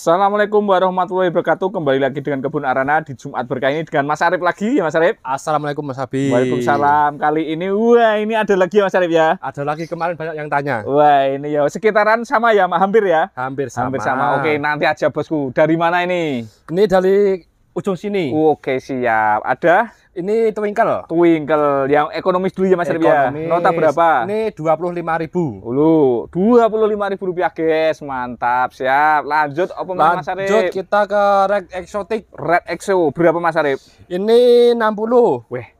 Assalamualaikum warahmatullahi wabarakatuh. Kembali lagi dengan Kebun Arana di Jumat berkah ini dengan Mas Arif lagi ya Mas Arif. Assalamualaikum Mas Abi. Waalaikumsalam. Kali ini wah ini ada lagi ya Mas Arif ya. Ada lagi kemarin banyak yang tanya. Wah ini ya sekitaran sama ya hampir ya. Hampir sama. Hampir sama. Oke nanti aja bosku. Dari mana ini? Ini dari ujung sini. Oke, siap. Ada ini twinkle. Twinkle yang ekonomis dulu ya Mas Ria. Ya? Nota berapa? Ini dua puluh lima ribu Ulu, dua puluh lima ribu rupiah, guys. Mantap, siap. Lanjut apa Mas Arif? Lanjut kita ke Red Exotic. Red Exo berapa Mas Arif? Ini enam puluh Weh,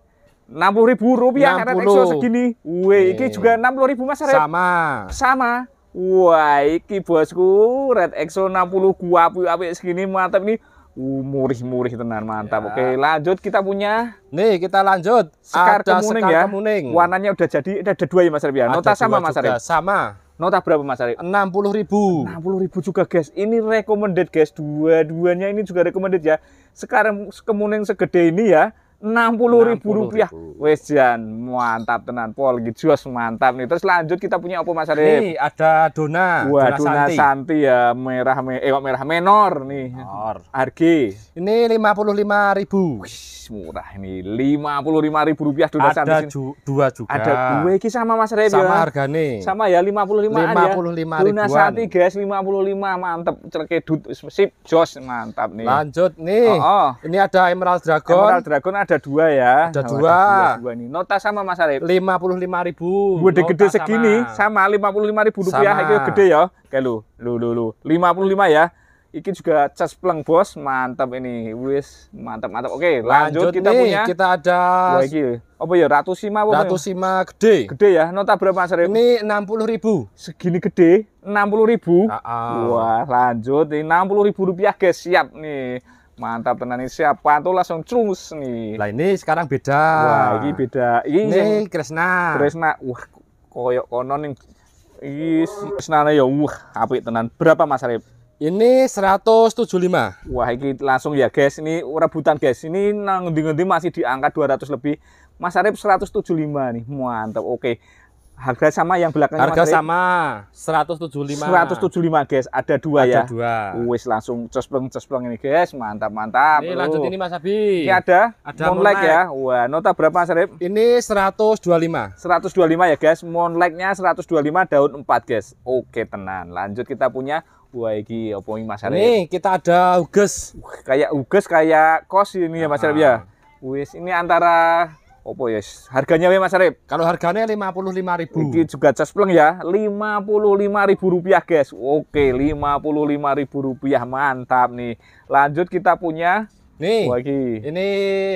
enam puluh ribu rupiah Red Exo segini. Wih, ini iya. juga enam puluh ribu mas Arif. Sama. Sama. Wah, iki bosku Red Exo enam puluh gua api-api segini mantap ini Uh, murih-murih tenan mantap. Ya. Oke, lanjut kita punya. Nih, kita lanjut. Sekar ada kemuning sekar ya. Kemuning. Warnanya udah jadi ada dua ya Mas Arif ya. Nota sama Mas Arif. Sama. Nota berapa Mas Arif? 60 ribu. 60 ribu juga guys. Ini recommended guys. Dua-duanya ini juga recommended ya. Sekarang kemuning segede ini ya. 60 ribu rupiah. Wes jan mantap tenan pol gitu jos mantap nih. Terus lanjut kita punya apa Mas Arif? Nih ada dona. Wah, dona, dona Santi. Santi ya merah me eh merah menor nih. Menor. Harga. Ini 55 ribu. Wih, murah ini. 55 ribu rupiah dona ada Santi. Ada ju dua juga. Ada dua iki sama Mas Arif sama ya. nih. Sama ya 55 lima ribu. Dona Santi guys 55 mantap. Cerke dut sip jos mantap nih. Lanjut nih. Oh, oh. Ini ada Emerald Dragon. Emerald Dragon ada ada dua ya. Ada dua. Ada dua, dua Nota sama Mas Arif. Lima puluh lima ribu. Gede gede segini sama lima puluh lima ribu rupiah. Sama. gede ya. Kayak lu, lu, lu, lu. Lima puluh lima ya. Iki juga cas pleng bos, mantap ini, wis mantap mantap. Oke, lanjut, lanjut kita nih, punya. Kita ada. Wah, iki. Apa ya? ratus lima ya? ratu sima gede. Gede ya. Nota berapa mas Arif? Ini enam puluh ribu. Segini gede, enam puluh ribu. Wah, lanjut. Ini enam puluh ribu rupiah guys, siap nih. Mantap tenan ini siapa tuh langsung cus nih. Lah ini sekarang beda. Wah, ini beda. Ini, ini Kresna. Kresna. Wah, koyok konon nih. Ini Kresna ya wah, api tenan. Berapa Mas Arif? Ini 175. Wah, ini langsung ya guys, ini rebutan guys. Ini nang ngendi-ngendi masih diangkat 200 lebih. Mas Arif 175 nih. Mantap. Oke harga sama yang belakangnya harga Mas sama 175 175 guys ada dua ada ya dua wis langsung cespleng cespleng ini guys mantap mantap ini lanjut ini Mas Abi ini ada ada moonlight, moonlight ya wah nota berapa Mas Arif ini 125 125 ya guys moonlightnya 125 daun 4 guys oke tenan lanjut kita punya Wah, ini apa ini Mas Arif? ini kita ada uges. Kayak uges kayak kos ini ya Mas Arif ya. Ah. Wis, ini antara opo yes harganya ya Mas Arif kalau harganya lima puluh lima ribu ini juga cespleng ya lima puluh lima ribu rupiah guys oke lima puluh lima ribu rupiah mantap nih lanjut kita punya Nih, lagi. ini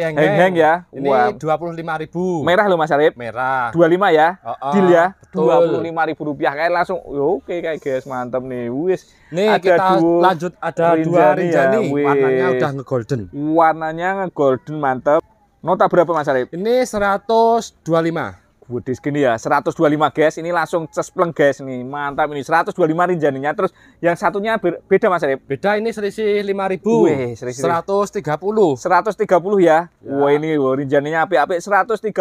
yang heng-heng ya. Ini dua puluh lima ribu. Merah loh Mas Arif. Merah. Dua lima ya. Oh, oh, Deal ya. Dua puluh lima ribu rupiah kayak langsung. Ya, oke kayak guys mantap nih. Wis. Nih ada kita dua, lanjut ada rinjani dua rinjani. Ya. Warnanya udah ngegolden. Warnanya ngegolden mantap. Nota berapa Mas Arif? Ini 125. Gede segini ya, 125 guys. Ini langsung cespleng guys nih. Mantap ini 125 rinjaninya. Terus yang satunya beda Mas Arif. Beda ini selisih 5000. Wih, selisih 130. 130 ya. ya. Wah, ini rinjaninya apik-apik 130.000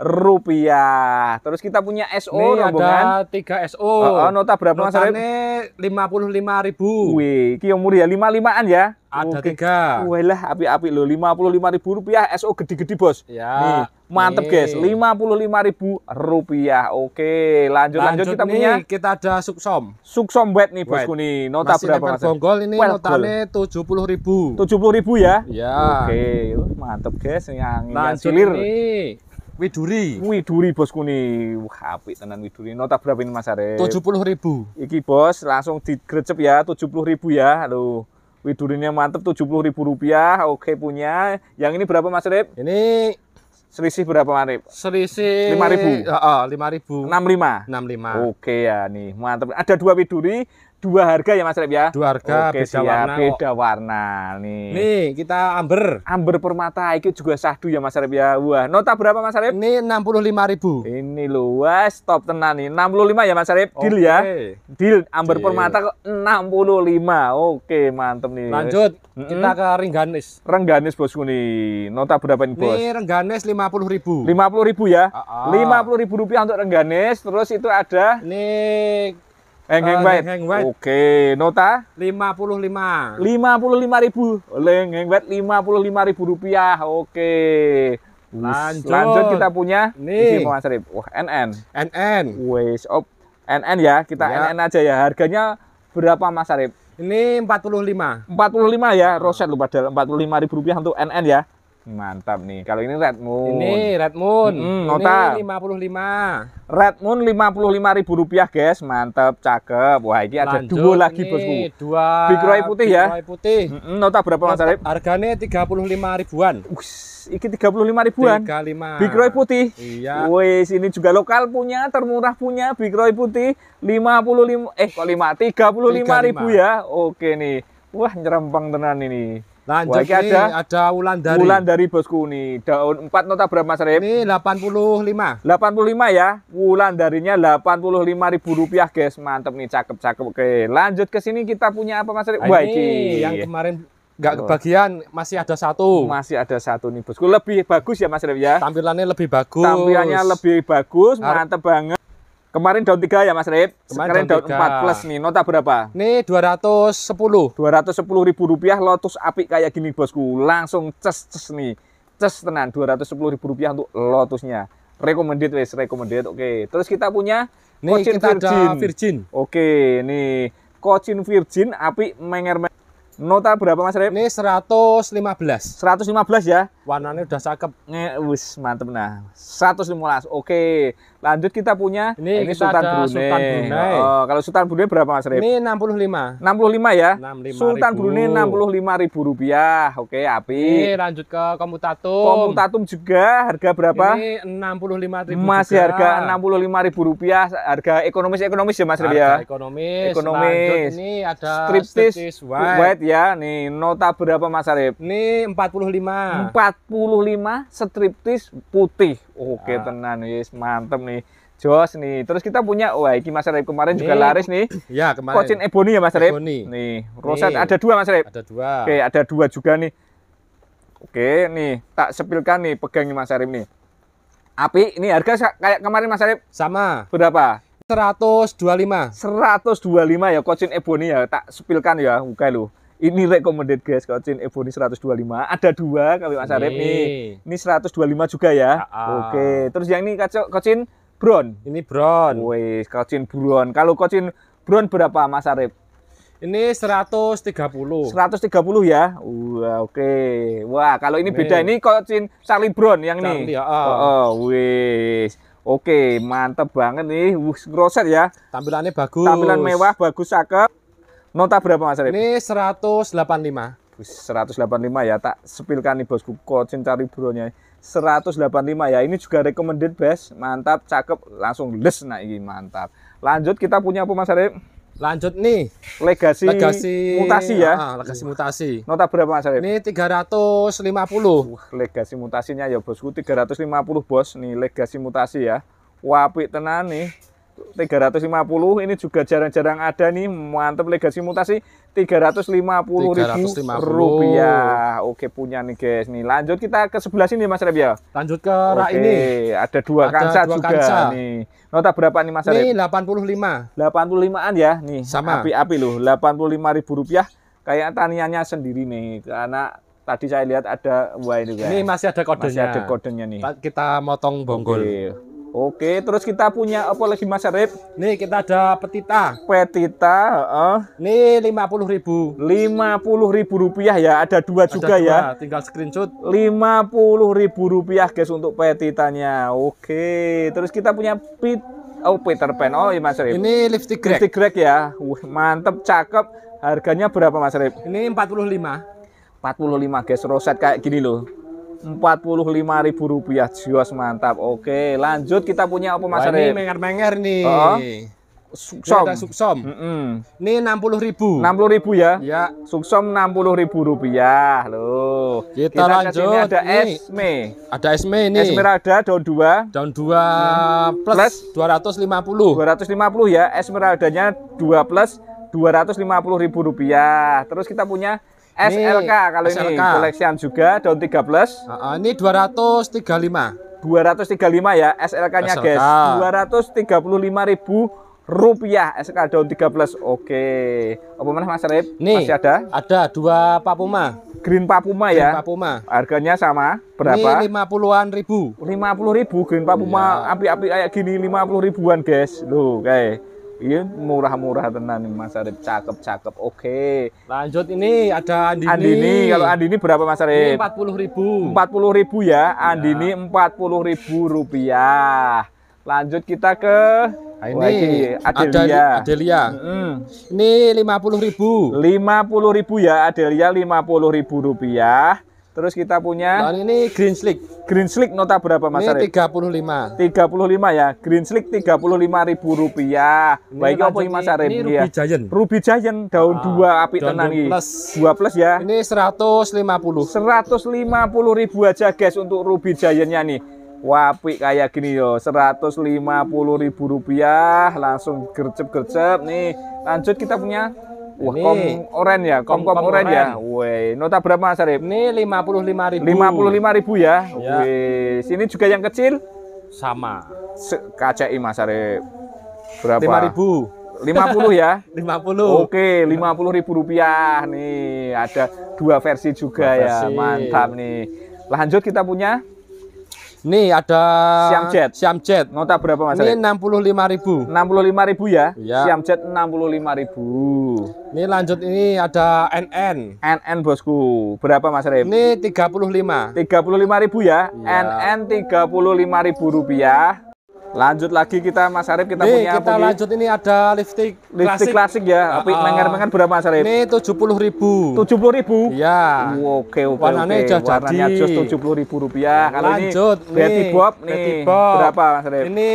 rupiah. Terus kita punya SO ini rombongan. ada 3 SO. Oh oh, nota berapa Mas Arif? Ini 55.000. Wih, iki murah ya 55-an ya. Ada Oke. tiga. lah, api-api lo, Lima puluh lima ribu rupiah SO gede-gede bos. Ya. Nih, mantep nih. guys. Lima puluh lima ribu rupiah. Oke, lanjut lanjut, lanjut kita nih, punya. Kita ada suksom. Suksom wet nih bosku nih. Nota Masih berapa mas? Bonggol ini well, notanya tujuh puluh ribu. Tujuh puluh ribu ya? Ya. Oke, mantep guys. Yang lanjut yang Widuri. Widuri bosku nih. Wah, api tenan Widuri. Nota berapa ini Mas puluh ribu, Iki bos, langsung digrecep ya, tujuh puluh ribu ya. aduh. Widurinnya mantep puluh ribu rupiah, oke punya. Yang ini berapa Mas Rip? Ini selisih berapa Mas Rip? Selisih lima ribu. Lima ribu. Enam lima. Enam lima. Oke ya nih, mantep. Ada dua Widuri, dua harga ya Mas Rep ya? Dua harga Oke, beda siap, warna. Beda warna nih. Nih, kita amber. Amber permata itu juga sahdu ya Mas Rep ya. Wah, nota berapa Mas Rep? Ini 65.000. Ini top wah stop tenan nih. 65 ya Mas Rep. Deal ya. Deal amber Deal. permata kok 65. Oke, mantep nih. Lanjut, -hmm. kita ke Rengganis. Rengganis bosku nih. Nota berapa nih, Bos? Ini Rengganis 50.000. 50.000 ya. Uh -uh. 50.000 rupiah untuk Rengganis. Terus itu ada nih Lengeng eh, wet. Lengeng white. Oke, nota? 55. 55 ribu. Lengeng wet 55 ribu rupiah. Oke. Lanjut. Lanjut kita punya nih Muhammad Sarip. Wah, NN. NN. Wes op. NN ya, kita ya. NN aja ya. Harganya berapa Mas Sarip? Ini 45. 45 ya, roset lu padahal 45 ribu rupiah untuk NN ya. Mantap nih. Kalau ini Red Moon. Ini Red Moon. Hmm, nota. Ini 55. Red Moon 55 ribu rupiah guys. Mantap, cakep. Wah, ini ada dua lagi ini bosku. Dua. Big Roy putih Big ya. Roy putih. Hmm, nota berapa Mas Arif? Harganya 35 ribuan. Ush, ini 35 ribuan. 35. Big Roy putih. Iya. Wes, ini juga lokal punya, termurah punya Big Roy putih 55 eh kok 5 35, 35. ribu ya. Oke nih. Wah, nyerempang tenan ini. Lanjut Wah, nih, ada, ada ulan dari. Ulan dari bosku nih. Daun 4 nota berapa Mas Rem? Ini 85. 85 ya. Ulan darinya 85 ribu rupiah guys. Mantep nih, cakep-cakep. Oke, lanjut ke sini kita punya apa Mas Rem? Nah, Wah, ini yang kemarin nggak kebagian masih ada satu masih ada satu nih bosku lebih bagus ya mas Rep ya tampilannya lebih bagus tampilannya lebih bagus mantep banget Kemarin daun tiga ya Mas Rip. Kemarin Sekarang daun, empat 4 plus nih. Nota berapa? Nih dua Dua ratus sepuluh. ratus sepuluh ribu rupiah lotus api kayak gini bosku. Langsung ces ces nih. Ces tenan dua ratus sepuluh ribu rupiah untuk lotusnya. Recommended wes, recommended. Oke. Okay. Terus kita punya nih, Cochin kita Virgin. Ada Virgin. Oke, okay, nih Cochin Virgin api menger Nota berapa Mas Rip? Seratus lima belas ya? Warnanya udah cakep. Nih, wis mantep nah. seratus lima belas. Oke. Okay. Lanjut kita punya ini, ini kita Sultan, Brunei. Sultan Brunei. Oh, kalau Sultan Brunei berapa Mas Rip? Ini 65. 65 ya? 65 Sultan ribu. Brunei 65 ribu rupiah. Oke, api. Ini lanjut ke Komutatum. Komutatum juga harga berapa? Ini 65 ribu. Masih juga. harga 65 ribu rupiah. Harga ekonomis-ekonomis ya Mas Rip ya? ekonomis. Ekonomis. Lanjut, ini ada striptis striptis white. white ya. Nih, nota berapa Mas Rip? Ini 45. 45 striptis putih. Oke nah. tenan yes mantep nih. Jos nih. Terus kita punya wah ini Mas kemarin nih. juga laris nih. Ya kemarin. Kocin Ebony ya Mas Rip. Ebony. Nih, roset ada dua Mas Rip. Ada dua. Oke, ada dua juga nih. Oke, nih tak sepilkan nih pegangnya Mas Arif nih. Api, ini harga kayak kemarin Mas Arif. Sama. Berapa? 125. 125 ya, Kocin Ebony ya, tak sepilkan ya, buka lu ini recommended guys coachin Ebony 125 ada dua kali Mas Arif nih ini 125 juga ya ah, ah. oke terus yang ini kacau kocin Brown ini Brown wes kocin Brown kalau kocin Brown berapa Mas Arif ini 130. 130 ya. Wah, oke. Wah, kalau ini beda ini kocin Charlie Brown yang Charlie, ini. Oh, oh Oke, mantep banget nih. Wuh, ya. Tampilannya bagus. Tampilan mewah, bagus, cakep. Nota berapa Mas Arif? Ini 185. 185 ya, tak sepilkan nih bosku. Kocin cari bronya. 185 ya. Ini juga recommended best, mantap, cakep, langsung les nah ini mantap. Lanjut kita punya apa Mas Arif? Lanjut nih. Legasi, legasi mutasi ya. Ah, legasi mutasi. Nota berapa Mas Arif? Ini 350. Uh, legasi mutasinya ya bosku 350 bos nih legasi mutasi ya. Wapik tenan nih 350 ini juga jarang-jarang ada nih mantep legasi mutasi 350 ribu rupiah oke punya nih guys nih lanjut kita ke sebelah sini mas Rep lanjut ke oke, rak ini ada dua ada kansa dua juga kansa. nih nota berapa nih mas Rep ini 85 85an ya nih sama api-api loh 85 ribu rupiah kayak taniannya sendiri nih karena tadi saya lihat ada wah ini guys. ini masih ada kodenya masih ada kodenya nih kita motong bonggol oke Oke, terus kita punya apa lagi Mas Arif? Nih kita ada petita. Petita, heeh. Uh. Nih 50.000. ribu rupiah ya, ada dua ada juga dua. ya. Tinggal screenshot. Lima puluh ribu rupiah guys untuk petitanya. Oke, terus kita punya pit Oh Peter Pan, oh iya Mas Arif. Ini lipstick Greg. Lipstick Greg ya, Wah, mantep, cakep. Harganya berapa Mas Arif? Ini 45. 45 guys, roset kayak gini loh. Rp45.000 rupiah jos mantap oke lanjut kita punya apa mas Wah, ini menger-menger nih oh. Suksom. Ini suksom. Mm -mm. Ini 60000 60000 ya? Ya. Suksom Rp60.000. loh. Kita, Kita lanjut. ada ini. Esme. Ada Esme ini. Esmeralda daun 2. Daun 2 hmm. plus, plus 250. 250 ya. Esmeraldanya 2 plus 250 ribu rupiah. Terus kita punya SLK ini, kalau SLK. ini koleksian juga daun 13. Uh, uh, ini 235. 235 ya SLK-nya SLK. guys. 235 ribu rupiah SLK daun 13. plus. Oke. Apa mana Mas Rip? Nih, Masih ada? Ada dua papuma. Green papuma ya? Green ya. Papuma. Harganya sama berapa? Ini 50-an ribu. 50 ribu Green papuma iya. api-api ya. kayak gini 50 ribuan guys. Loh, kayak Iya murah-murah tenan Mas Arif, cakep-cakep. Oke. Lanjut ini ada Andini. Andini, kalau Andini berapa Mas Arif? Ini 40.000. ribu ya. Iya. Andini ya. ribu rupiah. Lanjut kita ke Nah, ini, Adelia ini Adelia. Adelia. Mm. Ini 50.000. ribu ya Adelia ribu rupiah. Terus kita punya Tahun ini Green Slick. Green Slick nota berapa Mas Arif? Ini 35. 35 ya. Green Slick 35.000 rupiah. Baik apa ini Mas Arif? Ini Ruby ya. Giant. Ruby Giant daun ah, 2 api tenan iki. 2 plus ya. Ini 150. 150 ribu aja guys untuk Ruby giant nih. Wapi kayak gini yo, 150 ribu rupiah langsung gercep-gercep nih. Lanjut kita punya Wah, ini, kom oren ya, kom kom, kom oren, oren ya. Woi, nota berapa Mas Arif? Ini 55.000. ribu ya. ya. Woi, sini juga yang kecil sama. KCI Mas Arif. Berapa? 5.000. 50 ya? 50. Oke, puluh ribu rupiah nih. Ada dua versi juga dua ya, versi. ya. Mantap nih. Lanjut kita punya Nih ada siam jet, siam jet. Nota berapa Mas? Ini 65.000. 65.000 ya? ya. Siamjet 65.000. Ini lanjut ini ada NN. NN Bosku. Berapa Mas Rem? Ini 35. 35.000 ya? ya. NN 35.000 rupiah Lanjut lagi kita Mas Arif kita Nih, punya kita apa lanjut ini ada lipstick lipstick klasik, ya. Tapi uh, ah, ah. menger berapa Mas Arif? Ini 70.000. 70.000? Iya. Oke oke. Warnanya oke. jadi. Warnanya puluh ribu rupiah. Kalau lanjut ini Betty Bob nih. Betty Bob. Berapa Mas Arif? Ini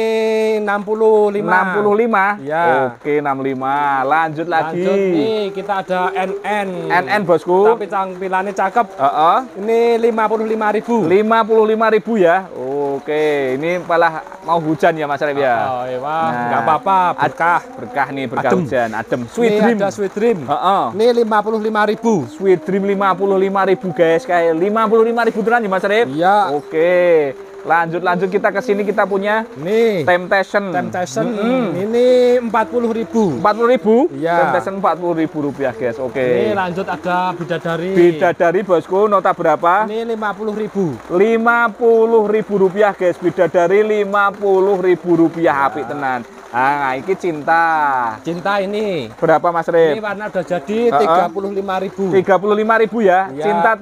enam Enam puluh lima. puluh lima ya. Oke enam lima. Lanjut lagi. Lanjut nih kita ada NN. NN bosku. Tapi tampilannya cakep. Heeh. Uh -uh. Ini lima ribu ya. Oke, ini malah mau hujan hujan ya Mas Arif ya. Oh, iya, Bang. Nah, apa-apa, berkah. Berkah nih, berkah adem. hujan, adem. Sweet ini dream. Ada sweet dream. Heeh. Ini 55.000. Sweet dream 55.000 guys, kayak 55.000 tenan ya Mas Arif? Iya. Oke. Okay. Lanjut lanjut kita ke sini kita punya nih Temptation. Temptation mm -hmm. ini 40.000. 40.000? Iya. Temptation 40.000 rupiah, guys. Oke. Okay. Ini lanjut ada Bidadari. Bidadari Bosku nota berapa? Ini 50.000. 50.000 rupiah, guys. Bidadari 50.000 rupiah ya. apik tenan. Ah, nah, ini cinta. Cinta ini. Berapa Mas rey Ini warna udah jadi -uh. 35000 puluh 35000 ya. ya. Cinta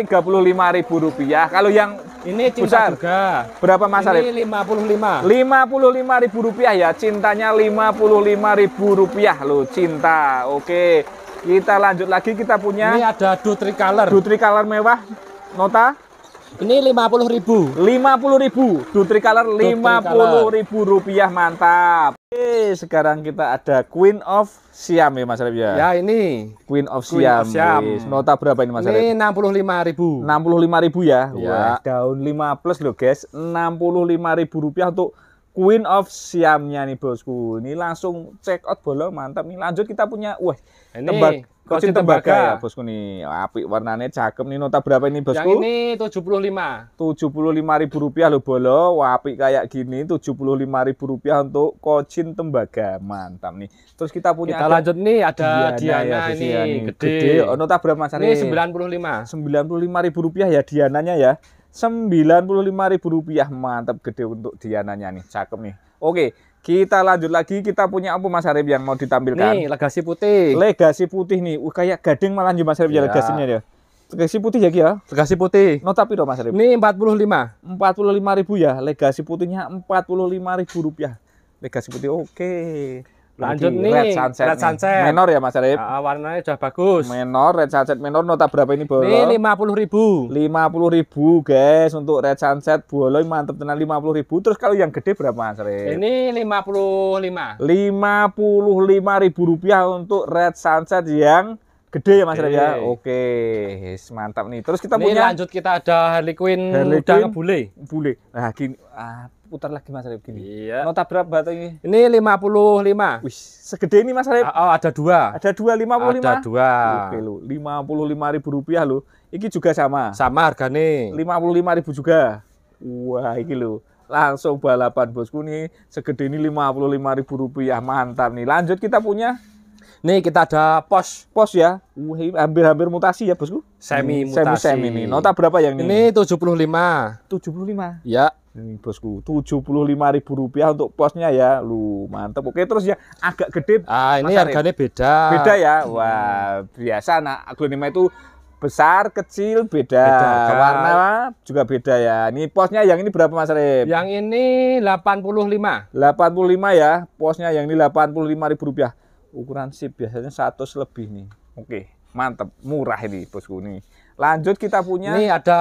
ribu rupiah Kalau yang ini cinta besar. juga. Berapa Mas Rip? Ini puluh 55000 rupiah rupiah ya. Cintanya ribu rupiah loh, cinta. Oke. Kita lanjut lagi kita punya Ini ada Dutri Color. Dutri Color mewah. Nota ini lima puluh ribu. Lima puluh ribu. Dutri Color lima puluh ribu rupiah mantap. Oke, sekarang kita ada Queen of Siam ya Mas Arif ya. Ya ini Queen of Queen Siam. Of Siam. Yes. Nota berapa ini Mas Arif? Ini 65.000. 65.000 ya. ya. Wah, daun 5 plus loh guys. rp 65.000 rupiah untuk Queen of Siamnya nih bosku. Ini langsung check out bola mantap nih. Lanjut kita punya wah ini tembak tembaga. Ya, ya bosku nih. Api warnanya cakep nih. Nota berapa ini bosku? Yang ini puluh lima ribu rupiah loh bola. Wapi kayak gini tujuh puluh lima ribu rupiah untuk kocin tembaga. Mantap nih. Terus kita punya Kita ada, lanjut nih ada Diana, Diana ya, ini gede. gede. Oh, nota berapa Mas Ini puluh lima ribu rupiah ya Diananya ya ribu rupiah mantap gede untuk Diananya nih cakep nih Oke kita lanjut lagi kita punya apa Mas Arif yang mau ditampilkan nih legasi putih legasi putih nih uh, kayak gading malah Mas Arif ya, ya legasinya dia legasi putih ya Ki ya legasi putih no tapi dong Mas Arif ini 45 45 ribu ya legasi putihnya 45 ribu rupiah legasi putih oke okay lanjut nih red sunset, red sunset. Nih. menor ya mas Arif uh, warnanya sudah bagus menor red sunset menor nota berapa ini bolong ini lima puluh ribu lima puluh ribu guys untuk red sunset yang mantep tenar lima puluh ribu terus kalau yang gede berapa mas Arif ini lima puluh lima lima puluh lima ribu rupiah untuk red sunset yang Gede ya Mas Rey ya. Oke, yes, mantap nih. Terus kita ini punya lanjut kita ada Harley Quinn Harley Quinn bule. Bule. Nah, gini ah, putar lagi Mas Rep gini. Iya. Nota berapa batu ini? Ini 55. Wih, segede ini Mas Rey. Oh, ah, ah, ada dua. Ada dua 55. Ada dua. Oke puluh 55 ribu rupiah lu. Ini juga sama. Sama harganya. 55 ribu juga. Wah, ini lu. langsung balapan bosku nih segede ini 55 ribu rupiah mantap nih lanjut kita punya Nih kita ada pos, pos ya. Hampir-hampir mutasi ya bosku. Semi mutasi. Semi semi ini. Nota berapa yang ini? Ini 75. 75. Ya. Ini bosku, ribu rupiah untuk posnya ya. Lu mantep. Oke, terus ya agak gede. Ah, ini ya? harganya beda. Beda ya. Wah, biasa anak aglonema itu besar, kecil, beda. beda Warna juga beda ya. Ini posnya yang ini berapa Mas Rip? Yang ini 85. 85 ya. Posnya yang ini 85 ribu rupiah ukuran sip biasanya 100 lebih nih oke mantap, mantep murah ini bosku nih lanjut kita punya ini ada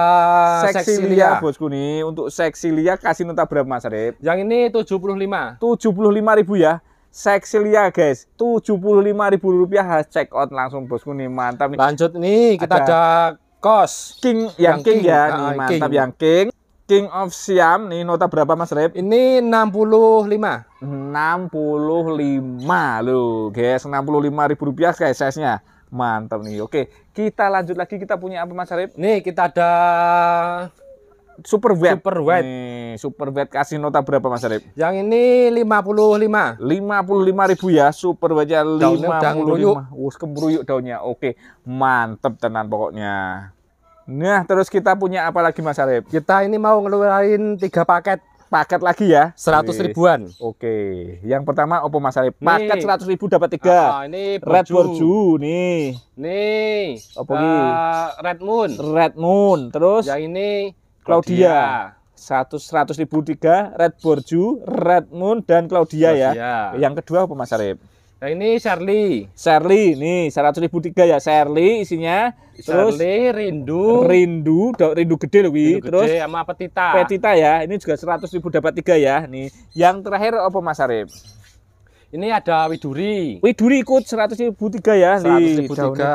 seksilia, bosku nih untuk seksilia kasih nota berapa mas Arif yang ini 75 75 ribu ya Seksilia guys, ribu rupiah harus check out langsung bosku nih, mantap nih. Lanjut nih, kita ada, ada kos King yang, yang King, King ya, ah, nih, mantap King. yang King. King of Siam nih nota berapa Mas Rep? Ini 65. 65 loh, guys. 65 ribu rupiah guys size-nya. Mantap nih. Oke, kita lanjut lagi kita punya apa Mas Rep? Nih, kita ada Super wet. Super wet. Nih, super wet kasih nota berapa Mas Rep? Yang ini 55. 55 ribu ya, super wetnya 55. Daunnya udah kemruyuk daunnya. Oke, mantap tenan pokoknya. Nah, terus kita punya apa lagi Mas Arif? Kita ini mau ngeluarin tiga paket paket lagi ya. 100 ribuan. Oke. Yang pertama Oppo Mas Arif. Paket nih. 100 ribu dapat tiga. Ah, ah ini Borju. Red Borju nih. Nih. Oppo uh, ah, Red Moon. Red Moon. Terus yang ini Claudia. Satu seratus ribu tiga, Red Borju, Red Moon dan Claudia, ya. Claudia. ya. Yang kedua Oppo Mas Arif? Nah ini Sherly. Sherly nih 100 ribu tiga ya Sherly isinya. Terus Sherly, rindu. Rindu, rindu gede loh wi. Terus gede sama petita. Petita ya. Ini juga 100 ribu dapat tiga ya. Nih yang terakhir apa Mas Arif? Ini ada Widuri. Widuri ikut 100 ribu tiga ya. 100 ribu tiga.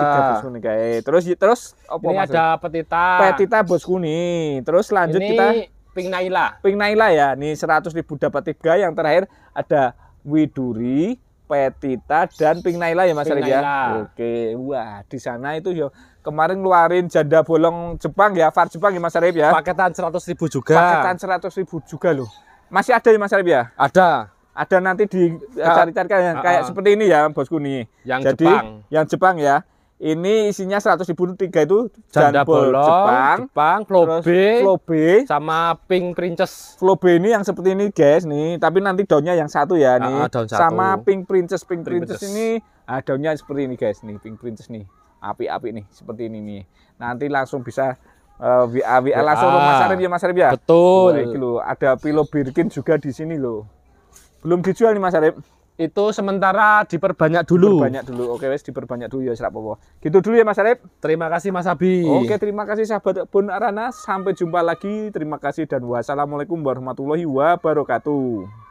Terus terus apa Ini mas ada Arif? petita. Petita bosku nih. Terus lanjut ini kita. Pink Naila. Pink Naila ya. Nih seratus ribu dapat tiga. Yang terakhir ada Widuri. Petita dan Pink Naila ya Mas Arif ya. Oke, wah di sana itu ya kemarin ngeluarin janda bolong Jepang ya, Far Jepang ya Mas Arif ya. Paketan seratus ribu juga. Paketan seratus ribu juga loh. Masih ada ya Mas Arif ya? Ada. Ada nanti di cari cari ya. kayak uh, uh. seperti ini ya bosku nih. Yang Jadi, Jepang. Yang Jepang ya. Ini isinya 100 ribu tiga itu janda bolong, Jepang, Jepang, flobe, flobe, sama pink princess. Flobe ini yang seperti ini guys nih, tapi nanti daunnya yang satu ya nih. Uh, ah, ah, daun satu. Sama pink princess, pink, pink princess, princess ini uh, ah, daunnya seperti ini guys nih, pink princess nih. Api-api nih, seperti ini nih. Nanti langsung bisa uh, eh, WA WA langsung ah, Mas Arif ya Mas Arif ya. Betul. Wah, oh, ada Pilo Birkin juga di sini loh. Belum dijual nih Mas Arif itu sementara diperbanyak dulu. Diperbanyak dulu. Oke wes diperbanyak dulu ya Popo. Gitu dulu ya Mas Arif. Terima kasih Mas Abi. Oke, terima kasih sahabat Bun Arana. Sampai jumpa lagi. Terima kasih dan wassalamualaikum warahmatullahi wabarakatuh.